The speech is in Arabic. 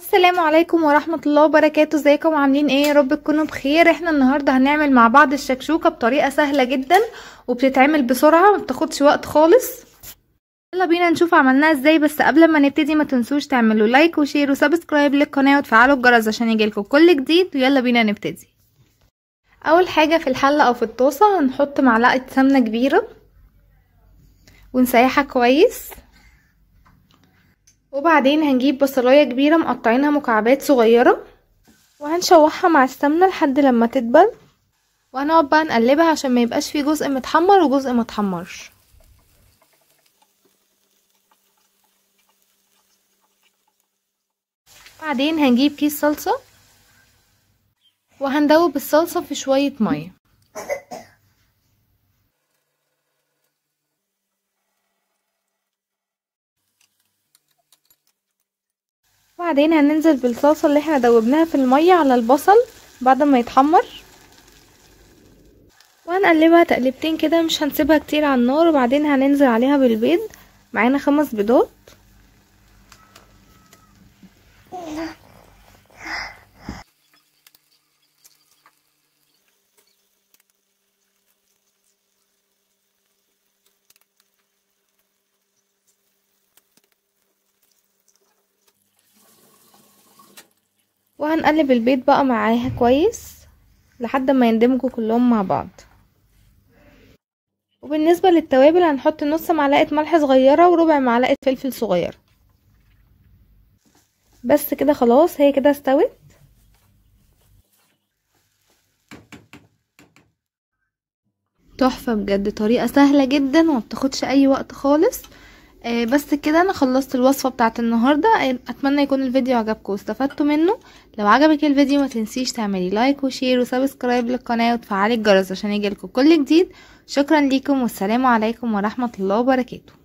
السلام عليكم ورحمة الله وبركاته ازيكم عاملين ايه يا رب تكونوا بخير احنا النهاردة هنعمل مع بعض الشكشوكة بطريقة سهلة جدا وبتتعمل بسرعة مبتاخدش وقت خالص يلا بينا نشوف عملناها ازاي بس قبل ما نبتدي ما تنسوش تعملوا لايك وشير وسبسكرايب للقناة وتفعلوا الجرس عشان يجيلكوا كل جديد ويلا بينا نبتدي اول حاجة في الحلة او في الطاسة هنحط معلقة سمنة كبيرة ونسيحها كويس وبعدين هنجيب بصلايه كبيره مقطعينها مكعبات صغيره وهنشوحها مع السمنه لحد لما تدبل وهنقعد بقى نقلبها عشان ما يبقاش فيه جزء متحمر وجزء ما بعدين هنجيب كيس صلصه وهندوب الصلصه في شويه ميه بعدين هننزل بالصلصه اللي احنا دوبناها في الميه على البصل بعد ما يتحمر وهنقلبها تقليبتين كده مش هنسيبها كتير على النار وبعدين هننزل عليها بالبيض معانا خمس بيضات وهنقلب البيض بقى معاها كويس لحد ما يندمجوا كلهم مع بعض وبالنسبة للتوابل هنحط نص معلقة ملح صغيرة وربع معلقة فلفل صغير بس كده خلاص هي كده استوت تحفة بجد طريقة سهلة جدا ومبتاخدش اي وقت خالص آه، بس كده انا خلصت الوصفه بتاعت النهارده آه، اتمنى يكون الفيديو عجبكم واستفدتوا منه لو عجبك الفيديو ما تنسيش تعملي لايك وشير وسبسكرايب للقناه وتفعلي الجرس عشان يجيلكم كل جديد شكرا ليكم والسلام عليكم ورحمه الله وبركاته